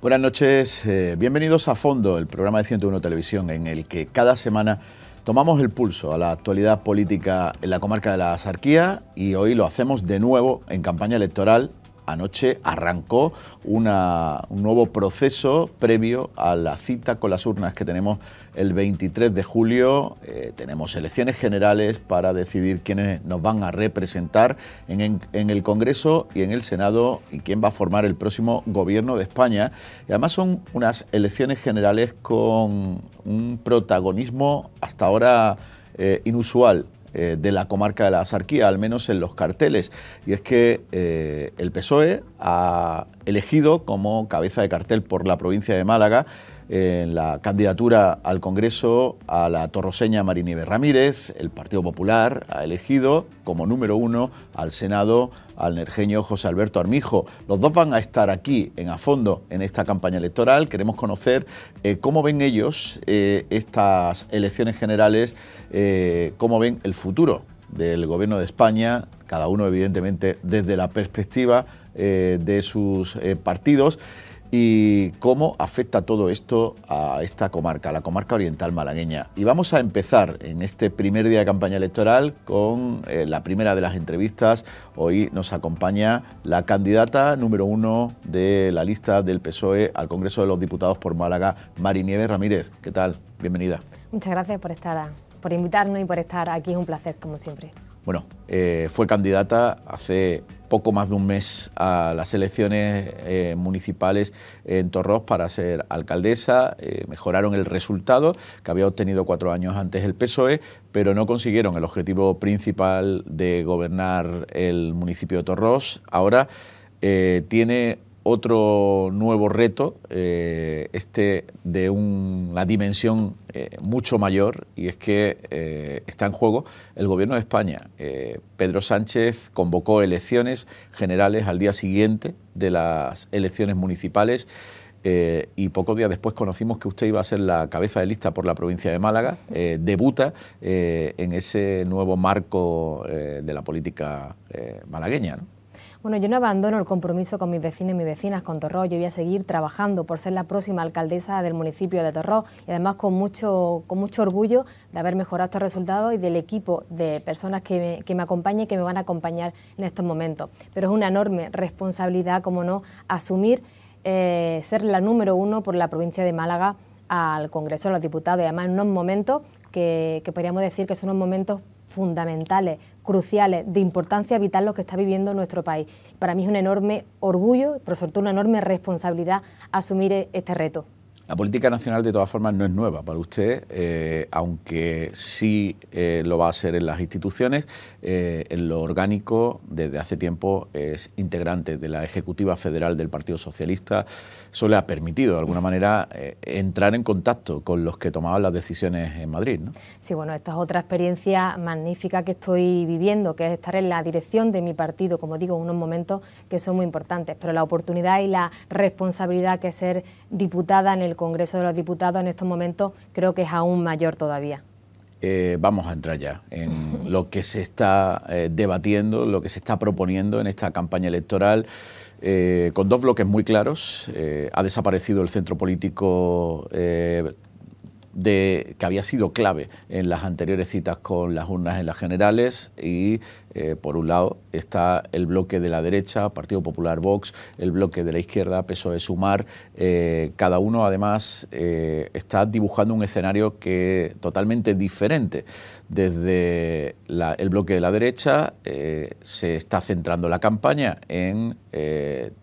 Buenas noches, eh, bienvenidos a Fondo, el programa de 101 Televisión, en el que cada semana tomamos el pulso a la actualidad política en la comarca de la Sarquía y hoy lo hacemos de nuevo en campaña electoral anoche arrancó un nuevo proceso previo a la cita con las urnas que tenemos el 23 de julio. Eh, tenemos elecciones generales para decidir quiénes nos van a representar en, el Congreso y en el Senado y quién va a formar el próximo gobierno de España. Y además son unas elecciones generales con un protagonismo hasta ahora eh, inusual eh, de la comarca de la Azarquía al menos en los carteles. Y es que eh, el PSOE ha elegido como cabeza de cartel por la provincia de Málaga en la candidatura al Congreso a la torroseña Marinive Ramírez. El Partido Popular ha elegido como número uno al Senado al nerjeño José Alberto Armijo. Los dos van a estar aquí en a fondo en esta campaña electoral. Queremos conocer eh, cómo ven ellos eh, estas elecciones generales, eh, cómo ven el futuro del Gobierno de España, cada uno evidentemente desde la perspectiva de sus partidos y cómo afecta todo esto a esta comarca, la comarca oriental malagueña. Y vamos a empezar en este primer día de campaña electoral con eh, la primera de las entrevistas. Hoy nos acompaña la candidata número uno de la lista del PSOE al Congreso de los Diputados por Málaga, Mari Nieves Ramírez. ¿Qué tal? Bienvenida. Muchas gracias por estar, por invitarnos y por estar aquí. Es un placer, como siempre. Bueno, eh, fue candidata hace poco más de un mes a las elecciones eh, municipales en Torros para ser alcaldesa. Eh, mejoraron el resultado que había obtenido cuatro años antes el PSOE, pero no consiguieron el objetivo principal de gobernar el municipio de Torros. Ahora eh, tiene otro nuevo reto, eh, este de una dimensión eh, mucho mayor, y es que eh, está en juego el Gobierno de España. Pedro Sánchez convocó elecciones generales al día siguiente de las elecciones municipales. y pocos días después conocimos que usted iba a ser la cabeza de lista por la provincia de Málaga, debuta en ese nuevo marco de la política malagueña. Bueno, yo no abandono el compromiso con mis vecinos y mis vecinas con Torró. Yo voy a seguir trabajando por ser la próxima alcaldesa del municipio de Torró y además con mucho, con mucho orgullo de haber mejorado estos resultados y del equipo de personas que me, acompañan y que me van a acompañar en estos momentos. Pero es una enorme responsabilidad, como no, asumir eh, ser la número uno por la provincia de Málaga al Congreso de los Diputados y además en unos momentos que, que podríamos decir que son unos momentos fundamentales cruciales, de importancia vital lo que está viviendo nuestro país. Para mí es un enorme orgullo, pero sobre todo una enorme responsabilidad asumir e-, este reto. La política nacional, de todas formas, no es nueva para usted, eh, aunque sí eh, lo va a ser en las instituciones. Eh, en lo orgánico, desde hace tiempo, es integrante de la Ejecutiva Federal del Partido Socialista. Eso le ha permitido, de alguna manera, entrar en contacto con los que tomaban las decisiones en Madrid. Sí, bueno, esta es otra experiencia magnífica que estoy viviendo, que es estar en la dirección de mi partido, como digo, en unos momentos que son muy importantes, pero la oportunidad y la responsabilidad que es ser diputada en el Congreso de los Diputados en estos momentos creo que es aún mayor todavía. Eh, vamos a entrar ya en lo que se está eh, debatiendo, lo que se está proponiendo en esta campaña electoral, eh, con dos bloques muy claros. ha desaparecido el centro político de, que había sido clave en las anteriores citas con las urnas en las generales y eh, por un lado está el bloque de la derecha, Partido Popular Vox, el bloque de la izquierda, de Sumar. Eh, cada uno además eh, está dibujando un escenario que totalmente diferente. Desde el bloque de la derecha se está centrando la campaña en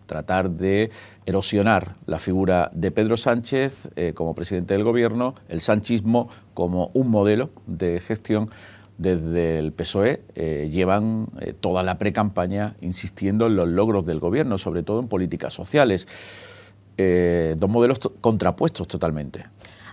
tratar de erosionar la figura de Pedro Sánchez como presidente del gobierno, el sanchismo como un modelo de gestión desde el PSOE eh, llevan eh, toda la precampaña insistiendo en los logros del gobierno, sobre todo en políticas sociales. Eh, dos modelos contrapuestos totalmente.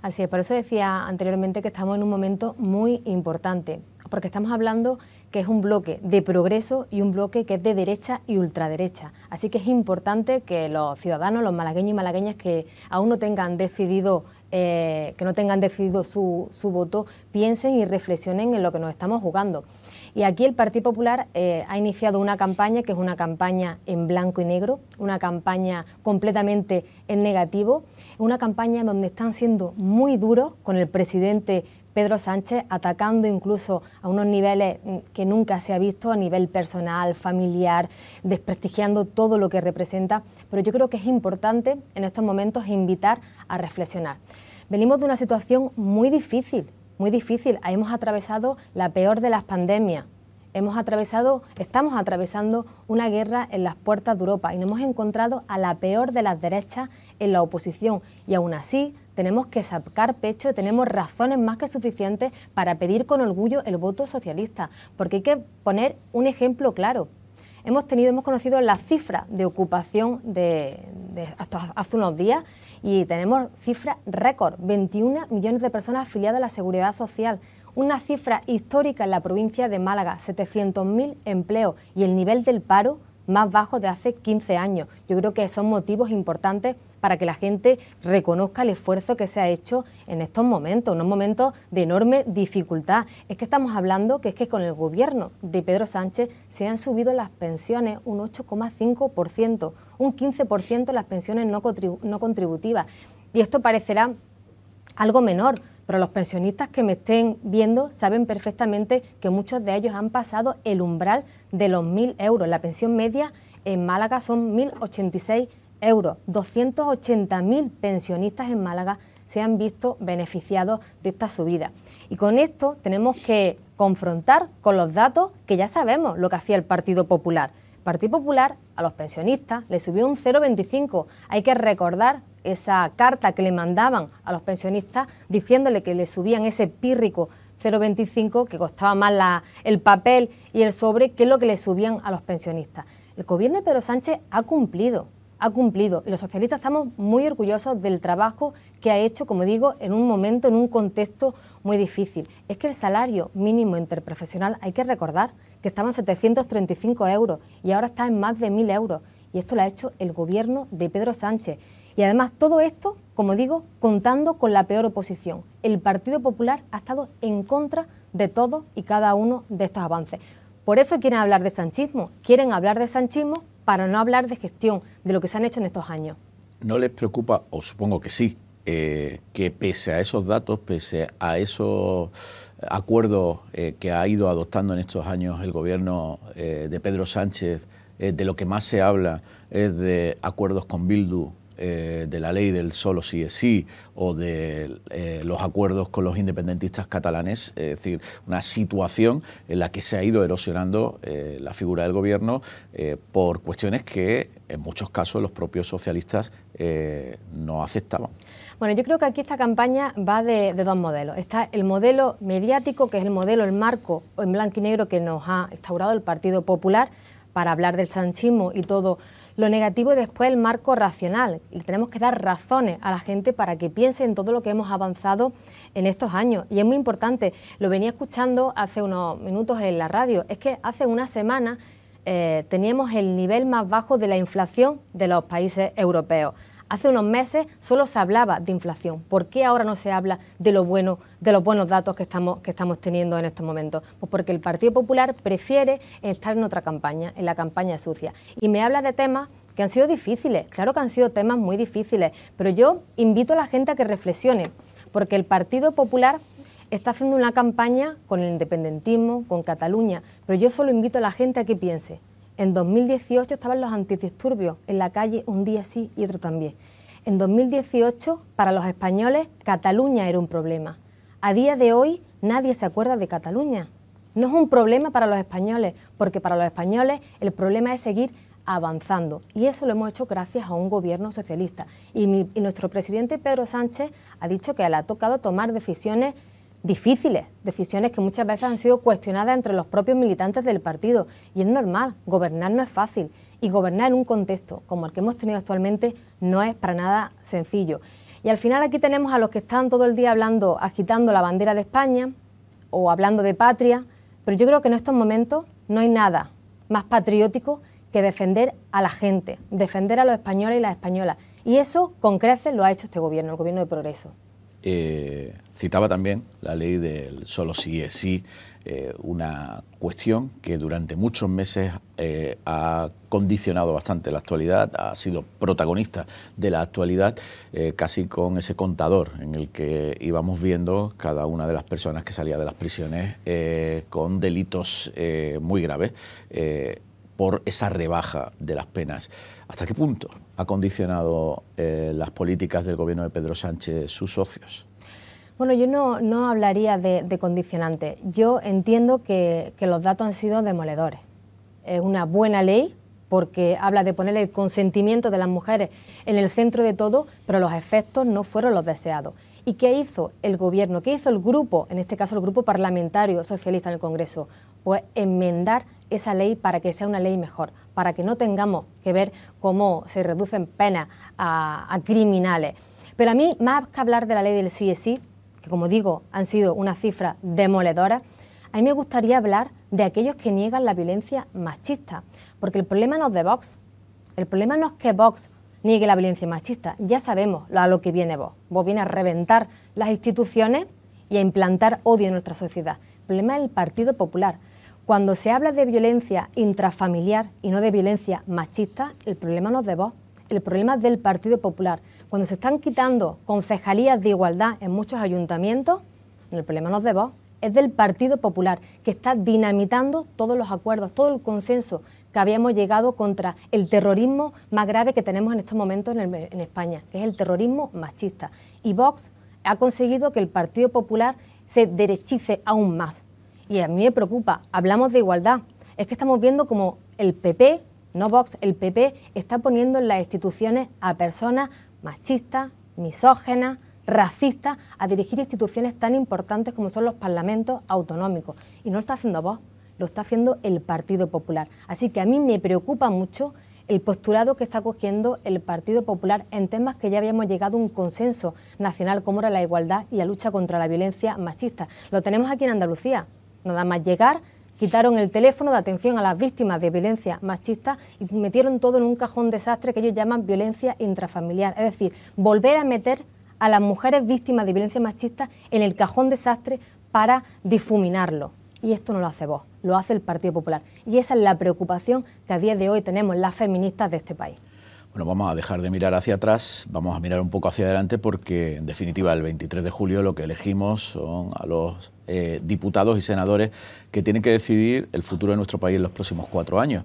Así es, por eso decía anteriormente que estamos en un momento muy importante, porque estamos hablando que es un bloque de progreso y un bloque que es de derecha y ultraderecha. Así que es importante que los ciudadanos, los malagueños y malagueñas que aún no tengan decidido eh, que no tengan decidido su, voto, piensen y reflexionen en lo que nos estamos jugando. Y aquí el Partido Popular eh, ha iniciado una campaña que es una campaña en blanco y negro, una campaña completamente en negativo, una campaña donde están siendo muy duros con el presidente Pedro Sánchez atacando incluso a unos niveles mm, que nunca se ha visto a nivel personal, familiar, desprestigiando todo lo que representa, pero yo creo que es importante en estos momentos invitar a reflexionar. Venimos de una situación muy difícil, muy difícil. Ah, hemos atravesado la peor de las pandemias. Hemos atravesado, estamos atravesando una guerra en las puertas de Europa y nos hemos encontrado a la peor de las derechas en la oposición. Y aún así, tenemos que sacar pecho, tenemos razones más que suficientes para pedir con orgullo el voto socialista, porque hay que poner un ejemplo claro. Hemos tenido, hemos conocido la cifra de ocupación de, hace unos días y tenemos cifra récord, 21 millones de personas afiliadas a la seguridad social, una cifra histórica en la provincia de Málaga, 700.000 empleos y el nivel del paro más bajo de hace 15 años. Yo creo que son motivos importantes para que la gente reconozca el esfuerzo que se ha hecho en estos momentos, en unos momentos de enorme dificultad. Es que estamos hablando que es que con el gobierno de Pedro Sánchez se han subido las pensiones un 8,5%, un 15% las pensiones no, no contributivas. Y esto parecerá algo menor, pero los pensionistas que me estén viendo saben perfectamente que muchos de ellos han pasado el umbral de los 1.000 euros. La pensión media en Málaga son 1.086 euros euros. 280.000 pensionistas en Málaga se han visto beneficiados de esta subida. Y con esto tenemos que confrontar con los datos que ya sabemos lo que hacía el Partido Popular. El Partido Popular a los pensionistas le subió un 0,25. Hay que recordar esa carta que le mandaban a los pensionistas diciéndole que le subían ese pírrico 0,25 que costaba más el papel y el sobre que lo que le subían a los pensionistas. El gobierno de Pedro Sánchez ha cumplido, ha cumplido. Los socialistas estamos muy orgullosos del trabajo que ha hecho, como digo, en un momento, en un contexto muy difícil. Es que el salario mínimo interprofesional, hay que recordar que estaba en 735 euros y ahora está en más de 1.000 euros. Y esto lo ha hecho el gobierno de Pedro Sánchez. Y además todo esto, como digo, contando con la peor oposición. El Partido Popular ha estado en contra de todos y cada uno de estos avances. Por eso quieren hablar de sanchismo. Quieren hablar de sanchismo para no hablar de gestión, de lo que se han hecho en estos años. ¿No les preocupa, o supongo que sí, eh, que pese a esos datos, pese a esos acuerdos eh, que ha ido adoptando en estos años el gobierno eh, de Pedro Sánchez, de lo que más se habla es de acuerdos con Bildu, eh, de la ley del solo sí es sí o de eh, los acuerdos con los independentistas catalanes, eh, es decir, una situación en la que se ha ido erosionando la figura del gobierno por cuestiones que en muchos casos los propios socialistas no aceptaban. Bueno, yo creo que aquí esta campaña va de, de, dos modelos. Está el modelo mediático, que es el modelo, el marco en blanco y negro que nos ha instaurado el Partido Popular para hablar del sanchismo y todo lo negativo y después el marco racional. Y tenemos que dar razones a la gente para que piense en todo lo que hemos avanzado en estos años. Y es muy importante, lo venía escuchando hace unos minutos en la radio, es que hace una semana eh, teníamos el nivel más bajo de la inflación de los países europeos. Hace unos meses solo se hablaba de inflación. ¿Por qué ahora no se habla de, lo bueno, de los buenos datos que estamos, que estamos teniendo en estos momentos? Pues porque el Partido Popular prefiere estar en otra campaña, en la campaña sucia. Y me habla de temas que han sido difíciles, claro que han sido temas muy difíciles, pero yo invito a la gente a que reflexione, porque el Partido Popular está haciendo una campaña con el independentismo, con Cataluña, pero yo solo invito a la gente a que piense, en 2018 estaban los antidisturbios en la calle un día sí y otro también. En 2018, para los españoles, Cataluña era un problema. A día de hoy, nadie se acuerda de Cataluña. No es un problema para los españoles, porque para los españoles el problema es seguir avanzando. Y eso lo hemos hecho gracias a un gobierno socialista. Y, y nuestro presidente Pedro Sánchez ha dicho que le ha tocado tomar decisiones difíciles, decisiones que muchas veces han sido cuestionadas entre los propios militantes del partido. Y es normal, gobernar no es fácil. Y gobernar en un contexto como el que hemos tenido actualmente no es para nada sencillo. Y al final aquí tenemos a los que están todo el día hablando, agitando la bandera de España o hablando de patria, pero yo creo que en estos momentos no hay nada más patriótico que defender a la gente, defender a los españoles y las españolas. Y eso con creces lo ha hecho este gobierno, el gobierno de progreso. Eh, citaba también la ley del solo sí es eh, sí, una cuestión que durante muchos meses eh, ha condicionado bastante la actualidad, ha sido protagonista de la actualidad, casi con ese contador en el que íbamos viendo cada una de las personas que salía de las prisiones con delitos muy graves por esa rebaja de las penas. ¿Hasta qué punto ha condicionado eh, las políticas del gobierno de Pedro Sánchez sus socios? Bueno, yo no, hablaría de, condicionante. Yo entiendo que, que, los datos han sido demoledores. Es una buena ley porque habla de poner el consentimiento de las mujeres en el centro de todo, pero los efectos no fueron los deseados. ¿Y qué hizo el gobierno? ¿Qué hizo el grupo, en este caso el grupo parlamentario socialista en el Congreso? Pues enmendar esa ley para que sea una ley mejor, para que no tengamos que ver cómo se reducen penas a, criminales. Pero a mí, más que hablar de la ley del CSI, que como digo, han sido una cifra demoledora, a mí me gustaría hablar de aquellos que niegan la violencia machista, porque el problema no es de Vox, el problema no es que Vox niegue la violencia machista, ya sabemos a lo que viene Vox, Vox viene a reventar las instituciones y a implantar odio en nuestra sociedad. El problema es el Partido Popular, cuando se habla de violencia intrafamiliar y no de violencia machista, el problema no es de vos, el problema es del Partido Popular. Cuando se están quitando concejalías de igualdad en muchos ayuntamientos, el problema no es de vos, es del Partido Popular, que está dinamitando todos los acuerdos, todo el consenso que habíamos llegado contra el terrorismo más grave que tenemos en estos momentos en, en España, que es el terrorismo machista. Y Vox ha conseguido que el Partido Popular se derechice aún más y a mí me preocupa, hablamos de igualdad, es que estamos viendo como el PP, no Vox, el PP está poniendo en las instituciones a personas machistas, misógenas, racistas, a dirigir instituciones tan importantes como son los parlamentos autonómicos. Y no lo está haciendo Vox, lo está haciendo el Partido Popular. Así que a mí me preocupa mucho el posturado que está cogiendo el Partido Popular en temas que ya habíamos llegado a un consenso nacional como era la igualdad y la lucha contra la violencia machista. Lo tenemos aquí en Andalucía. Nada más llegar, quitaron el teléfono de atención a las víctimas de violencia machista y metieron todo en un cajón desastre que ellos llaman violencia intrafamiliar. Es decir, volver a meter a las mujeres víctimas de violencia machista en el cajón desastre para difuminarlo. Y esto no lo hace vos, lo hace el Partido Popular. Y esa es la preocupación que a día de hoy tenemos las feministas de este país. Bueno, vamos a dejar de mirar hacia atrás, vamos a mirar un poco hacia adelante porque, en definitiva, el 23 de julio lo que elegimos son a los eh, diputados y senadores que tienen que decidir el futuro de nuestro país en los próximos cuatro años.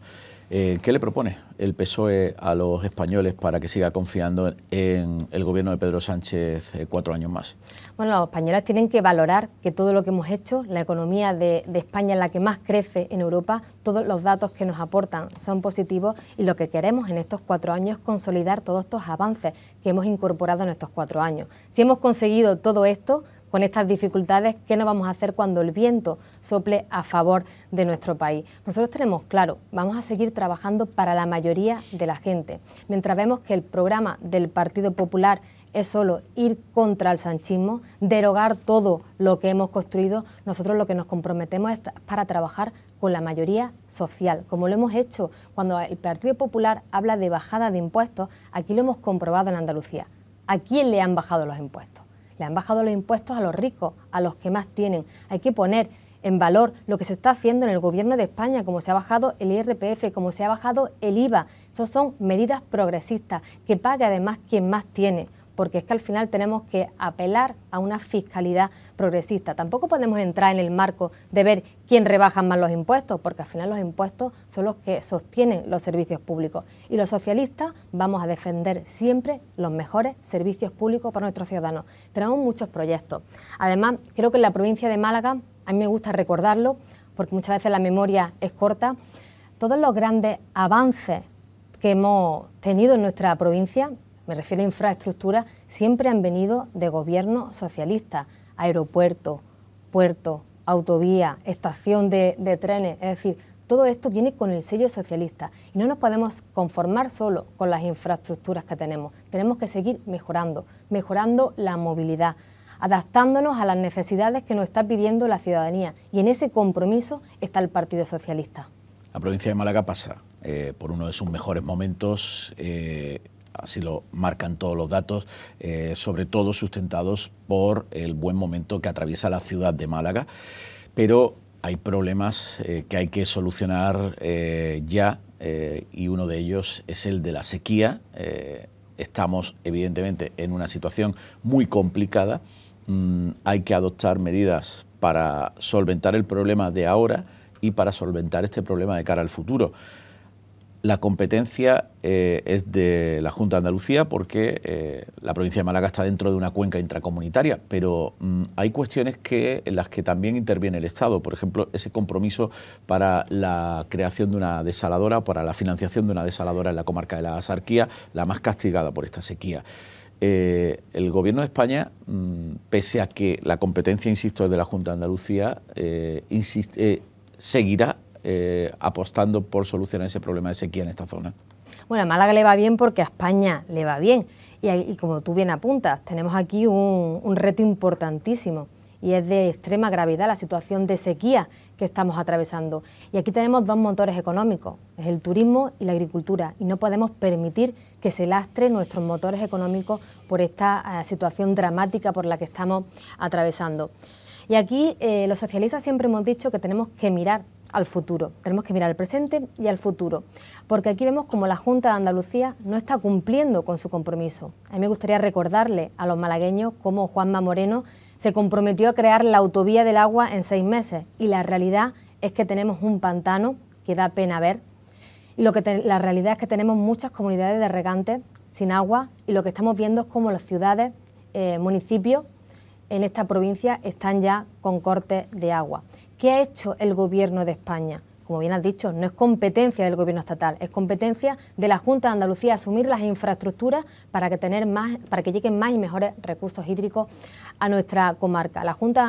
Eh, ¿Qué le propone el PSOE a los españoles para que siga confiando en el gobierno de Pedro Sánchez eh, cuatro años más? Bueno, los españoles tienen que valorar que todo lo que hemos hecho, la economía de, de España es la que más crece en Europa, todos los datos que nos aportan son positivos y lo que queremos en estos cuatro años es consolidar todos estos avances que hemos incorporado en estos cuatro años. Si hemos conseguido todo esto, con estas dificultades, ¿qué nos vamos a hacer cuando el viento sople a favor de nuestro país? Nosotros tenemos claro, vamos a seguir trabajando para la mayoría de la gente. Mientras vemos que el programa del Partido Popular es solo ir contra el sanchismo, derogar todo lo que hemos construido, nosotros lo que nos comprometemos es para trabajar con la mayoría social, como lo hemos hecho cuando el Partido Popular habla de bajada de impuestos, aquí lo hemos comprobado en Andalucía. ¿A quién le han bajado los impuestos? Le han bajado los impuestos a los ricos, a los que más tienen. Hay que poner en valor lo que se está haciendo en el Gobierno de España, como se ha bajado el IRPF, como se ha bajado el IVA. Esas son medidas progresistas que pague además quien más tiene porque es que al final tenemos que apelar a una fiscalidad progresista. Tampoco podemos entrar en el marco de ver quién rebaja más los impuestos, porque al final los impuestos son los que sostienen los servicios públicos. Y los socialistas vamos a defender siempre los mejores servicios públicos para nuestros ciudadanos. Tenemos muchos proyectos. Además, creo que en la provincia de Málaga, a mí me gusta recordarlo, porque muchas veces la memoria es corta, todos los grandes avances que hemos tenido en nuestra provincia me refiero a infraestructuras... siempre han venido de gobierno socialista: aeropuerto, puerto, autovía, estación de, trenes, es decir, todo esto viene con el sello socialista y no nos podemos conformar solo con las infraestructuras que tenemos, tenemos que seguir mejorando, mejorando la movilidad, adaptándonos a las necesidades que nos está pidiendo la ciudadanía y en ese compromiso está el Partido Socialista. La provincia de Málaga pasa eh, por uno de sus mejores momentos. Eh, así lo marcan todos los datos, eh, sobre todo sustentados por el buen momento que atraviesa la ciudad de Málaga, pero hay problemas eh, que hay que solucionar eh, ya y uno de ellos es el de la sequía. estamos evidentemente en una situación muy complicada, mm, hay que adoptar medidas para solventar el problema de ahora y para solventar este problema de cara al futuro. La competencia eh, es de la Junta de Andalucía porque eh, la provincia de Málaga está dentro de una cuenca intracomunitaria, pero mm, hay cuestiones que, en las que también interviene el Estado. Por ejemplo, ese compromiso para la creación de una desaladora, para la financiación de una desaladora en la comarca de la Asarquía, la más castigada por esta sequía. Eh, el Gobierno de España, mm, pese a que la competencia, insisto, es de la Junta de Andalucía, insiste, seguirá eh, apostando por solucionar ese problema de sequía en esta zona. Bueno, a Málaga le va bien porque a España le va bien. Y, como tú bien apuntas, tenemos aquí un, reto importantísimo y es de extrema gravedad la situación de sequía que estamos atravesando. Y aquí tenemos dos motores económicos, es el turismo y la agricultura, y no podemos permitir que se lastre nuestros motores económicos por esta eh, situación dramática por la que estamos atravesando. Y aquí eh, los socialistas siempre hemos dicho que tenemos que mirar al futuro. Tenemos que mirar al presente y al futuro, porque aquí vemos como la Junta de Andalucía no está cumpliendo con su compromiso. A mí me gustaría recordarle a los malagueños cómo Juanma Moreno se comprometió a crear la autovía del agua en seis meses y la realidad es que tenemos un pantano que da pena ver y la realidad es que tenemos muchas comunidades de regantes sin agua y lo que estamos viendo es como las ciudades, eh, municipios en esta provincia están ya con corte de agua. ¿Qué ha hecho el Gobierno de España? Como bien has dicho, no es competencia del Gobierno estatal, es competencia de la Junta de Andalucía asumir las infraestructuras para que, lleguen más y mejores recursos hídricos a nuestra comarca.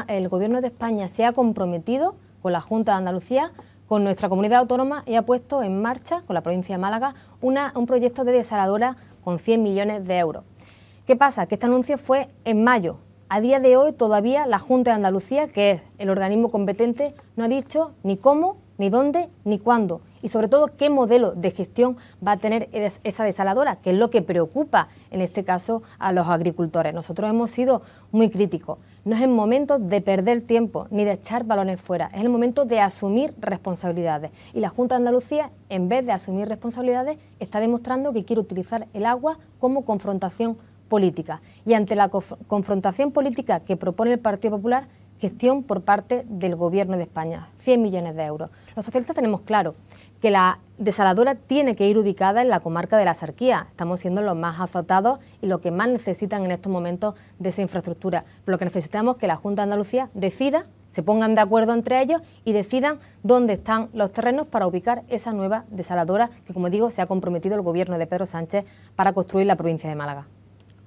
el Gobierno de España se ha comprometido con la Junta de Andalucía con nuestra comunidad autónoma y ha puesto en marcha, con la provincia de Málaga, un proyecto de desaladora con 100 millones de euros. ¿Qué pasa? Que este anuncio fue en mayo, a día de hoy todavía la Junta de Andalucía, que es el organismo competente, no ha dicho ni cómo, ni dónde, ni cuándo. Y sobre todo qué modelo de gestión va a tener esa desaladora, que es lo que preocupa en este caso a los agricultores. Nosotros hemos sido muy críticos. No es el momento de perder tiempo ni de echar balones fuera, es el momento de asumir responsabilidades. Y la Junta de Andalucía, en vez de asumir responsabilidades, está demostrando que quiere utilizar el agua como confrontación política y ante la confrontación política que propone el Partido Popular, gestión por parte del Gobierno de España, 100 millones de euros. Los socialistas tenemos claro que la desaladora tiene que ir ubicada en la comarca de la Sarquía. Estamos siendo los más azotados y los que más necesitan en estos momentos de esa infraestructura. Por lo que necesitamos que la Junta de Andalucía decida, se pongan de acuerdo entre ellos y decidan dónde están los terrenos para ubicar esa nueva desaladora que, como digo, se ha comprometido el gobierno de Pedro Sánchez para construir la provincia de Málaga.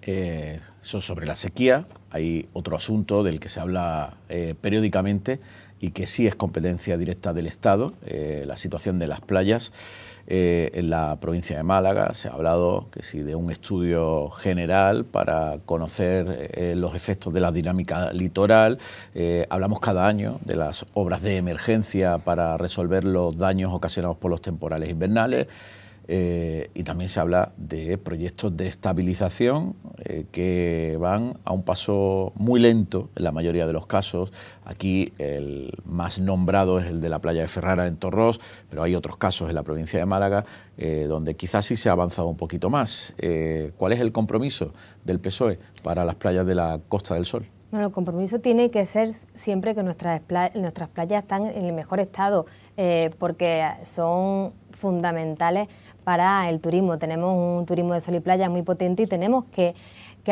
Eh, son sobre la sequía. Hay otro asunto del que se habla eh, periódicamente y que sí es competencia directa del Estado, eh, la situación de las playas. en la provincia de Málaga se ha hablado que sí de un estudio general para conocer los efectos de la dinámica litoral. hablamos cada año de las obras de emergencia para resolver los daños ocasionados por los temporales invernales. Eh, y también se habla de proyectos de estabilización eh, que van a un paso muy lento en la mayoría de los casos. Aquí el más nombrado es el de la playa de Ferrara en Torros, pero hay otros casos en la provincia de Málaga eh, donde quizás sí se ha avanzado un poquito más. ¿Cuál es el compromiso del PSOE para las playas de la Costa del Sol? Bueno, el compromiso tiene que ser siempre que nuestras, nuestras playas están en el mejor estado, porque son fundamentales para el turismo. Tenemos un turismo de sol y playa muy potente y tenemos que,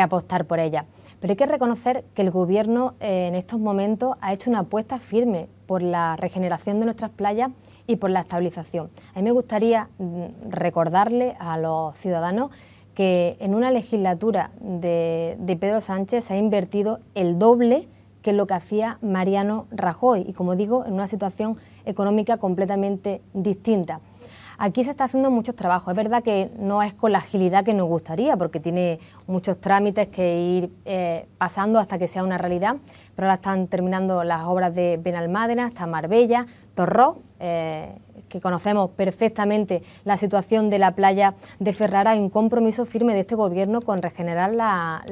apostar por ella. Pero hay que reconocer que el Gobierno eh, en estos momentos ha hecho una apuesta firme por la regeneración de nuestras playas y por la estabilización. A mí me gustaría mm, recordarle a los ciudadanos que en una legislatura de, de Pedro Sánchez se ha invertido el doble que lo que hacía Mariano Rajoy y como digo, en una situación económica completamente distinta. Aquí se está haciendo muchos trabajos. Es verdad que no es con la agilidad que nos gustaría, porque tiene muchos trámites que ir eh, pasando hasta que sea una realidad, pero ahora están terminando las obras de Benalmádena, hasta Marbella, Torró, eh, que conocemos perfectamente la situación de la playa de Ferrara, hay un compromiso firme de este gobierno con regenerar la,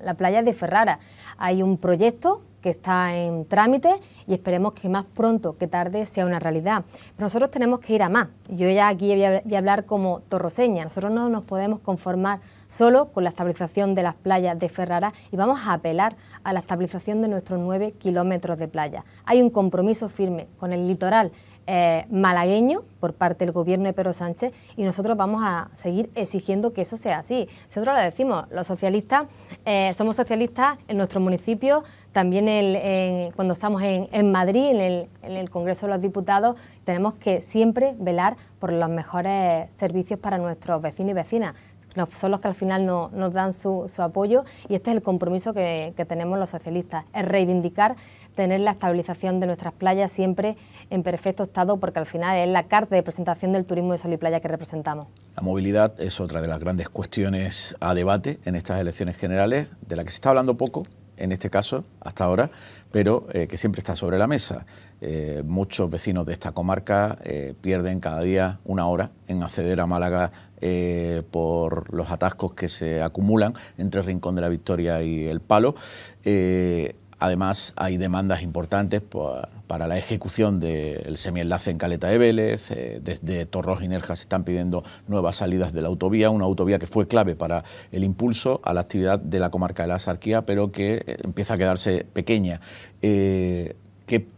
la playa de Ferrara. Hay un proyecto que está en trámite y esperemos que más pronto que tarde sea una realidad. Pero nosotros tenemos que ir a más. Yo ya aquí voy a, hablar como torroseña. Nosotros no nos podemos conformar solo con la estabilización de las playas de Ferrara y vamos a apelar a la estabilización de nuestros nueve kilómetros de playa. Hay un compromiso firme con el litoral eh, malagueño por parte del gobierno de Pedro Sánchez y nosotros vamos a seguir exigiendo que eso sea así. Nosotros lo decimos, los socialistas eh, somos socialistas en nuestro municipio, también cuando estamos en, Madrid, en el, Congreso de los Diputados, tenemos que siempre velar por los mejores servicios para nuestros vecinos y vecinas. son los que al final nos dan su, apoyo y este es el compromiso que, que tenemos los socialistas, es reivindicar tener la estabilización de nuestras playas siempre en perfecto estado, porque al final es la carta de presentación del turismo de sol y playa que representamos. La movilidad es otra de las grandes cuestiones a debate en estas elecciones generales, de la que se está hablando poco, en este caso, hasta ahora, pero eh, que siempre está sobre la mesa. Eh, muchos vecinos de esta comarca eh, pierden cada día una hora en acceder a Málaga por los atascos que se acumulan entre Rincón de la Victoria y El Palo. Además, hay demandas importantes para la ejecución del semienlace en Caleta de Vélez. Eh, desde Torros y Nerja se están pidiendo nuevas salidas de la autovía, una autovía que fue clave para el impulso a la actividad de la comarca de la Sarquía, pero que eh, empieza a quedarse pequeña. Eh,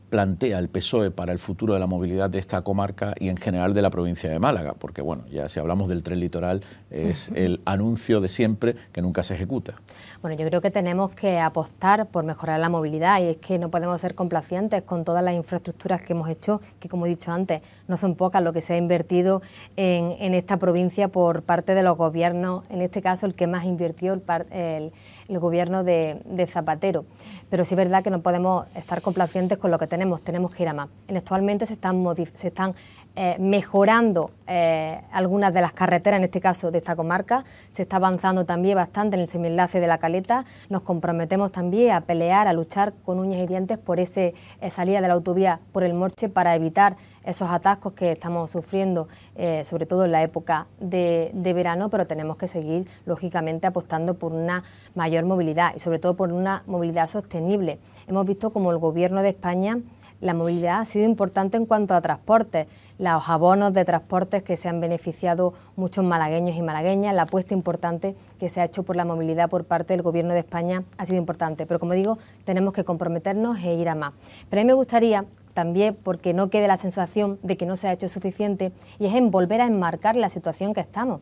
plantea el PSOE para el futuro de la movilidad de esta comarca y en general de la provincia de Málaga? Porque bueno, ya si hablamos del tren litoral es el anuncio de siempre que nunca se ejecuta. Bueno, yo creo que tenemos que apostar por mejorar la movilidad y es que no podemos ser complacientes con todas las infraestructuras que hemos hecho, que como he dicho antes, no son pocas lo que se ha invertido en, esta provincia por parte de los gobiernos, en este caso el que más invirtió el, el el gobierno de, Zapatero. Pero sí es verdad que no podemos estar complacientes con lo que tenemos, tenemos que ir a más. Actualmente se están, se están eh, mejorando eh, algunas de las carreteras, en este caso de esta comarca. Se está avanzando también bastante en el semienlace de la caleta. Nos comprometemos también a pelear, a luchar con uñas y dientes por esa eh, salida de la autovía por el Morche para evitar esos atascos que estamos sufriendo, sobre todo en la época de, de verano, pero tenemos que seguir, lógicamente, apostando por una mayor movilidad y sobre todo por una movilidad sostenible. Hemos visto como el Gobierno de España la movilidad ha sido importante en cuanto a transportes, los abonos de transportes que se han beneficiado muchos malagueños y malagueñas, la apuesta importante que se ha hecho por la movilidad por parte del Gobierno de España ha sido importante. Pero como digo, tenemos que comprometernos e ir a más. Pero a mí me gustaría también porque no quede la sensación de que no se ha hecho suficiente y es en volver a enmarcar la situación que estamos.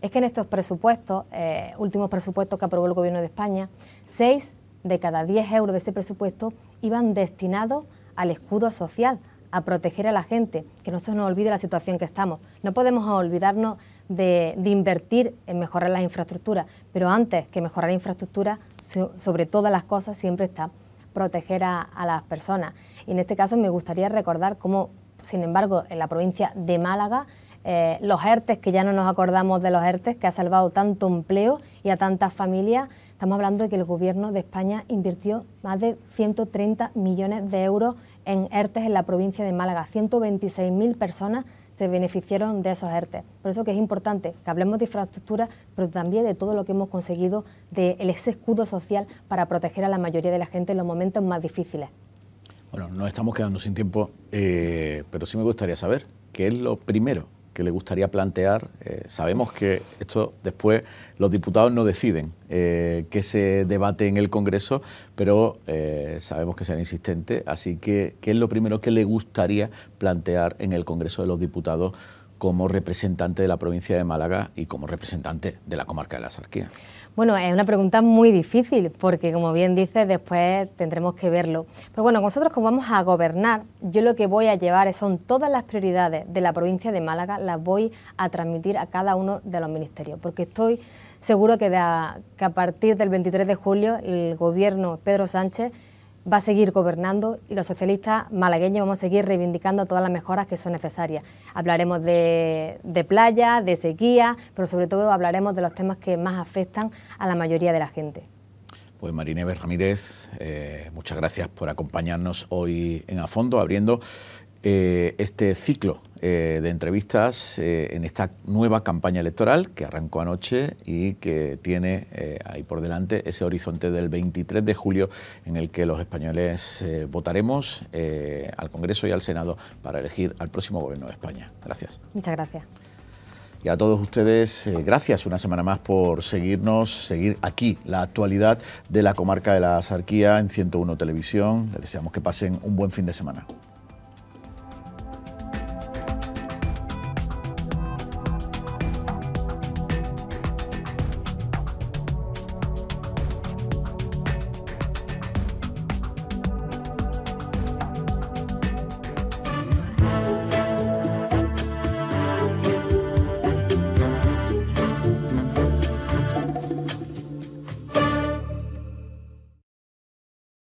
Es que en estos presupuestos, eh, últimos presupuestos que aprobó el Gobierno de España, 6 de cada 10 euros de ese presupuesto iban destinados al escudo social, a proteger a la gente, que no se nos olvide la situación que estamos. No podemos olvidarnos de, invertir en mejorar las infraestructuras, pero antes que mejorar la infraestructura, sobre todas las cosas siempre está proteger a, las personas. Y en este caso me gustaría recordar cómo, sin embargo, en la provincia de Málaga, eh, los ERTES, que ya no nos acordamos de los ERTES, que ha salvado tanto empleo y a tantas familias, Estamos hablando de que el Gobierno de España invirtió más de 130 millones de euros en ERTES en la provincia de Málaga. 126.000 personas se beneficiaron de esos ERTES. Por eso que es importante que hablemos de infraestructura, pero también de todo lo que hemos conseguido de ese escudo social para proteger a la mayoría de la gente en los momentos más difíciles. Bueno, nos estamos quedando sin tiempo, eh, pero sí me gustaría saber qué es lo primero que le gustaría plantear. Eh, sabemos que esto después los diputados no deciden eh, que se debate en el Congreso, pero eh, sabemos que será insistente. Así que, ¿qué es lo primero que le gustaría plantear en el Congreso de los Diputados? como representante de la provincia de Málaga y como representante de la comarca de la Sarquía? Bueno, es una pregunta muy difícil porque, como bien dice, después tendremos que verlo. Pero bueno, nosotros como vamos a gobernar, yo lo que voy a llevar son todas las prioridades de la provincia de Málaga, las voy a transmitir a cada uno de los ministerios, porque estoy seguro que, que a partir del 23 de julio el gobierno Pedro Sánchez va a seguir gobernando y los socialistas malagueños vamos a seguir reivindicando todas las mejoras que son necesarias. Hablaremos de, de playa, de sequía, pero sobre todo hablaremos de los temas que más afectan a la mayoría de la gente. Pues Marineves Ramírez, eh, muchas gracias por acompañarnos hoy en A Fondo, abriendo eh, este ciclo eh, de entrevistas eh, en esta nueva campaña electoral que arrancó anoche y que tiene ahí por delante ese horizonte del 23 de julio en el que los españoles votaremos al Congreso y al Senado para elegir al próximo gobierno de España. Gracias. Muchas gracias. Y a todos ustedes, gracias una semana más por seguirnos, seguir aquí la actualidad de la comarca de la Sarquía en 101 Televisión. Les deseamos que pasen un buen fin de semana.